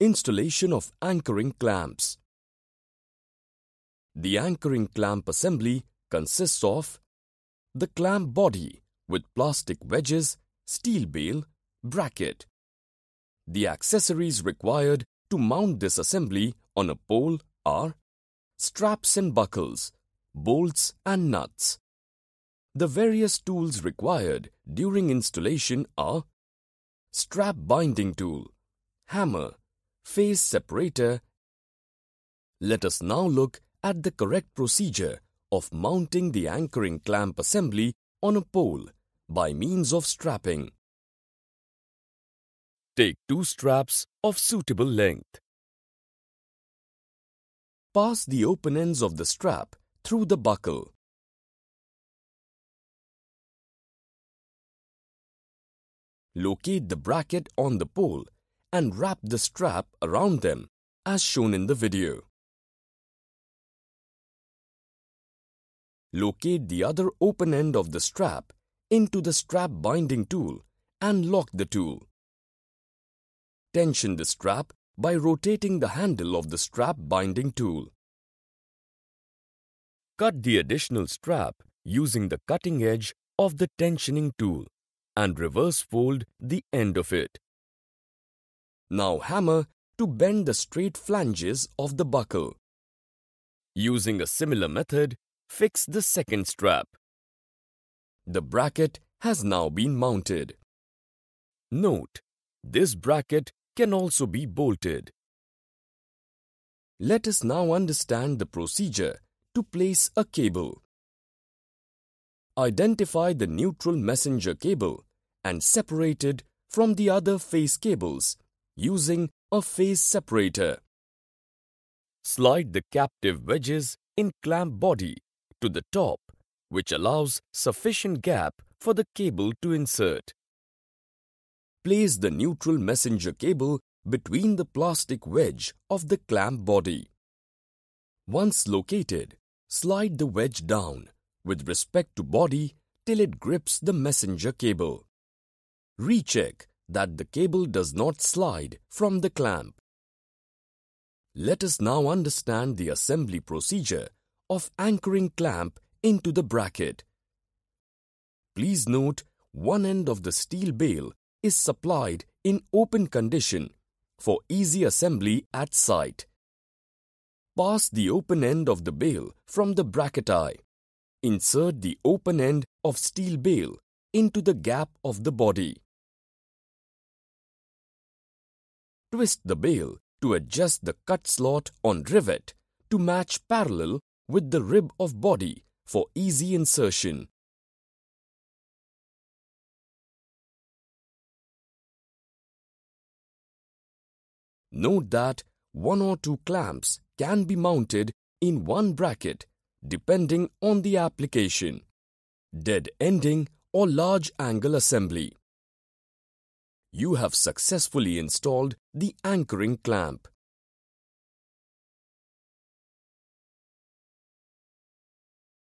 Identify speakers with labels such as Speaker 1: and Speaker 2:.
Speaker 1: Installation of anchoring clamps. The anchoring clamp assembly consists of the clamp body with plastic wedges, steel bale, bracket. The accessories required to mount this assembly on a pole are straps and buckles, bolts and nuts. The various tools required during installation are strap binding tool, hammer, phase separator. Let us now look at the correct procedure of mounting the anchoring clamp assembly on a pole by means of strapping. Take two straps of suitable length. Pass the open ends of the strap through the buckle. Locate the bracket on the pole and wrap the strap around them as shown in the video. Locate the other open end of the strap into the strap binding tool and lock the tool. Tension the strap by rotating the handle of the strap binding tool. Cut the additional strap using the cutting edge of the tensioning tool and reverse fold the end of it. Now hammer to bend the straight flanges of the buckle. Using a similar method, fix the second strap. The bracket has now been mounted. Note, this bracket can also be bolted. Let us now understand the procedure to place a cable. Identify the neutral messenger cable and separate it from the other face cables using a phase separator. Slide the captive wedges in clamp body to the top which allows sufficient gap for the cable to insert. Place the neutral messenger cable between the plastic wedge of the clamp body. Once located, slide the wedge down with respect to body till it grips the messenger cable. Recheck that the cable does not slide from the clamp. Let us now understand the assembly procedure of anchoring clamp into the bracket. Please note one end of the steel bale is supplied in open condition for easy assembly at site. Pass the open end of the bale from the bracket eye. Insert the open end of steel bale into the gap of the body. twist the bail to adjust the cut slot on rivet to match parallel with the rib of body for easy insertion. Note that one or two clamps can be mounted in one bracket depending on the application, dead ending or large angle assembly. You have successfully installed the anchoring clamp.